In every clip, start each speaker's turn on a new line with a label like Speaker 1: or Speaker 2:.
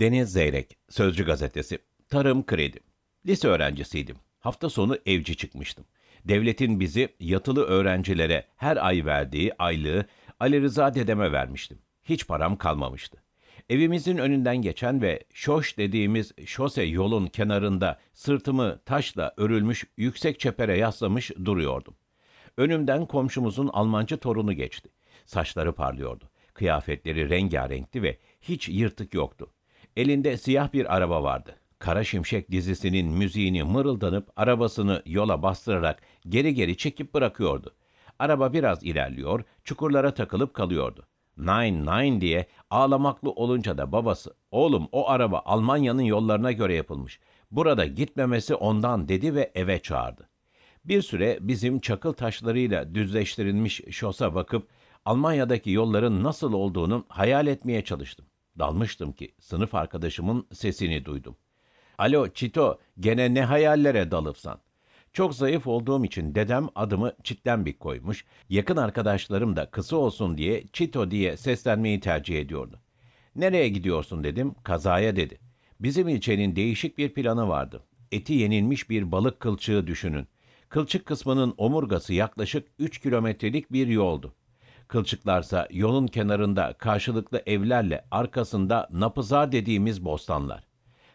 Speaker 1: Deniz Zeyrek, Sözcü Gazetesi, Tarım Kredi. Lise öğrencisiydim. Hafta sonu evci çıkmıştım. Devletin bizi yatılı öğrencilere her ay verdiği aylığı Ali Rıza dedeme vermiştim. Hiç param kalmamıştı. Evimizin önünden geçen ve şoş dediğimiz şose yolun kenarında sırtımı taşla örülmüş yüksek çepere yaslamış duruyordum. Önümden komşumuzun Almancı torunu geçti. Saçları parlıyordu. Kıyafetleri rengarenkti ve hiç yırtık yoktu. Elinde siyah bir araba vardı. Kara Şimşek dizisinin müziğini mırıldanıp arabasını yola bastırarak geri geri çekip bırakıyordu. Araba biraz ilerliyor, çukurlara takılıp kalıyordu. Nine Nine diye ağlamaklı olunca da babası, oğlum o araba Almanya'nın yollarına göre yapılmış. Burada gitmemesi ondan dedi ve eve çağırdı. Bir süre bizim çakıl taşlarıyla düzleştirilmiş şosa bakıp Almanya'daki yolların nasıl olduğunu hayal etmeye çalıştım. Dalmıştım ki sınıf arkadaşımın sesini duydum. Alo Çito, gene ne hayallere dalıpsan. Çok zayıf olduğum için dedem adımı Çitlenbik koymuş, yakın arkadaşlarım da kısa olsun diye Çito diye seslenmeyi tercih ediyordu. Nereye gidiyorsun dedim, kazaya dedi. Bizim ilçenin değişik bir planı vardı. Eti yenilmiş bir balık kılçığı düşünün. Kılçık kısmının omurgası yaklaşık 3 kilometrelik bir yoldu. Kılçıklarsa yolun kenarında karşılıklı evlerle arkasında napıza dediğimiz bostanlar.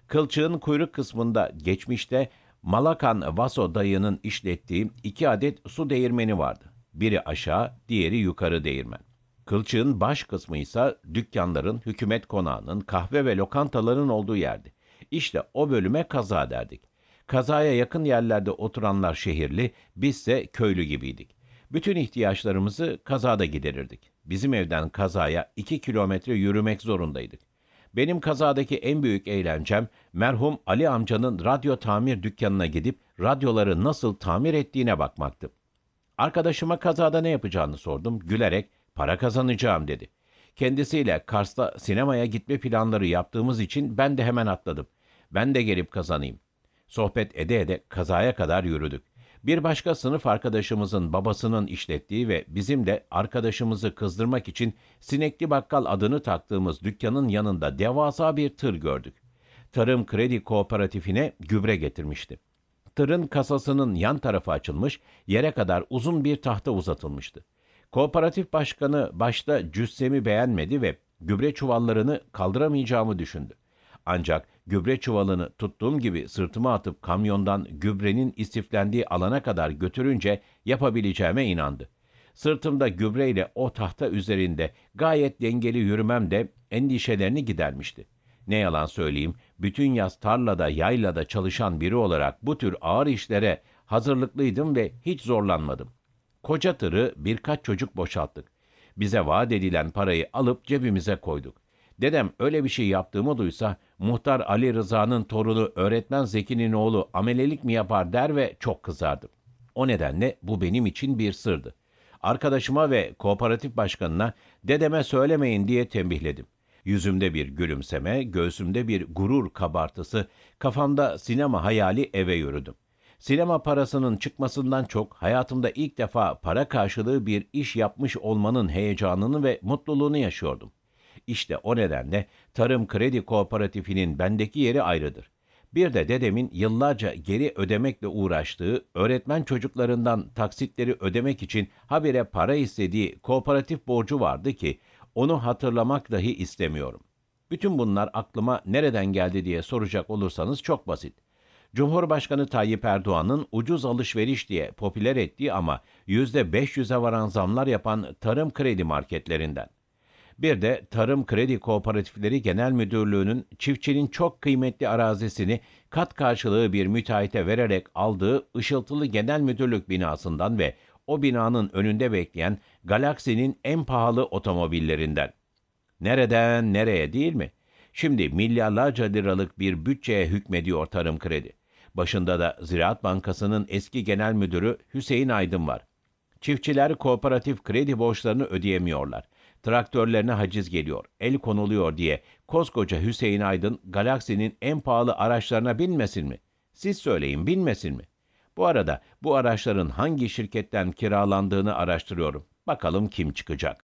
Speaker 1: Kılçığın kuyruk kısmında geçmişte Malakan Vaso dayının işlettiği iki adet su değirmeni vardı. Biri aşağı, diğeri yukarı değirmen. Kılçığın baş kısmı ise dükkanların, hükümet konağının, kahve ve lokantaların olduğu yerdi. İşte o bölüme kaza derdik. Kazaya yakın yerlerde oturanlar şehirli, bizse köylü gibiydik. Bütün ihtiyaçlarımızı kazada giderirdik. Bizim evden kazaya 2 kilometre yürümek zorundaydık. Benim kazadaki en büyük eğlencem merhum Ali amcanın radyo tamir dükkanına gidip radyoları nasıl tamir ettiğine bakmaktı. Arkadaşıma kazada ne yapacağını sordum. Gülerek para kazanacağım dedi. Kendisiyle Kars'ta sinemaya gitme planları yaptığımız için ben de hemen atladım. Ben de gelip kazanayım. Sohbet ede ede kazaya kadar yürüdük. Bir başka sınıf arkadaşımızın babasının işlettiği ve bizim de arkadaşımızı kızdırmak için Sinekli Bakkal adını taktığımız dükkanın yanında devasa bir tır gördük. Tarım Kredi Kooperatifine gübre getirmişti. Tırın kasasının yan tarafı açılmış, yere kadar uzun bir tahta uzatılmıştı. Kooperatif başkanı başta cüssemi beğenmedi ve gübre çuvallarını kaldıramayacağımı düşündü. Ancak gübre çuvalını tuttuğum gibi sırtıma atıp kamyondan gübrenin istiflendiği alana kadar götürünce yapabileceğime inandı. Sırtımda gübreyle o tahta üzerinde gayet dengeli yürümem de endişelerini gidermişti. Ne yalan söyleyeyim, bütün yaz tarlada, yaylada çalışan biri olarak bu tür ağır işlere hazırlıklıydım ve hiç zorlanmadım. Koca tırı birkaç çocuk boşalttık. Bize vaat edilen parayı alıp cebimize koyduk. Dedem öyle bir şey yaptığımı duysa muhtar Ali Rıza'nın torunu öğretmen Zeki'nin oğlu amelelik mi yapar der ve çok kızardım. O nedenle bu benim için bir sırdı. Arkadaşıma ve kooperatif başkanına dedeme söylemeyin diye tembihledim. Yüzümde bir gülümseme, göğsümde bir gurur kabartısı, kafamda sinema hayali eve yürüdüm. Sinema parasının çıkmasından çok hayatımda ilk defa para karşılığı bir iş yapmış olmanın heyecanını ve mutluluğunu yaşıyordum. İşte o nedenle Tarım Kredi Kooperatifi'nin bendeki yeri ayrıdır. Bir de dedemin yıllarca geri ödemekle uğraştığı, öğretmen çocuklarından taksitleri ödemek için habire para istediği kooperatif borcu vardı ki onu hatırlamak dahi istemiyorum. Bütün bunlar aklıma nereden geldi diye soracak olursanız çok basit. Cumhurbaşkanı Tayyip Erdoğan'ın ucuz alışveriş diye popüler ettiği ama %500'e varan zamlar yapan tarım kredi marketlerinden. Bir de Tarım Kredi Kooperatifleri Genel Müdürlüğü'nün çiftçinin çok kıymetli arazisini kat karşılığı bir müteahhite vererek aldığı ışıltılı Genel Müdürlük binasından ve o binanın önünde bekleyen galaksinin en pahalı otomobillerinden. Nereden nereye değil mi? Şimdi milyarlarca liralık bir bütçeye hükmediyor Tarım Kredi. Başında da Ziraat Bankası'nın eski genel müdürü Hüseyin Aydın var. Çiftçiler kooperatif kredi borçlarını ödeyemiyorlar traktörlerine haciz geliyor, el konuluyor diye koskoca Hüseyin Aydın galaksinin en pahalı araçlarına binmesin mi? Siz söyleyin binmesin mi? Bu arada bu araçların hangi şirketten kiralandığını araştırıyorum. Bakalım kim çıkacak.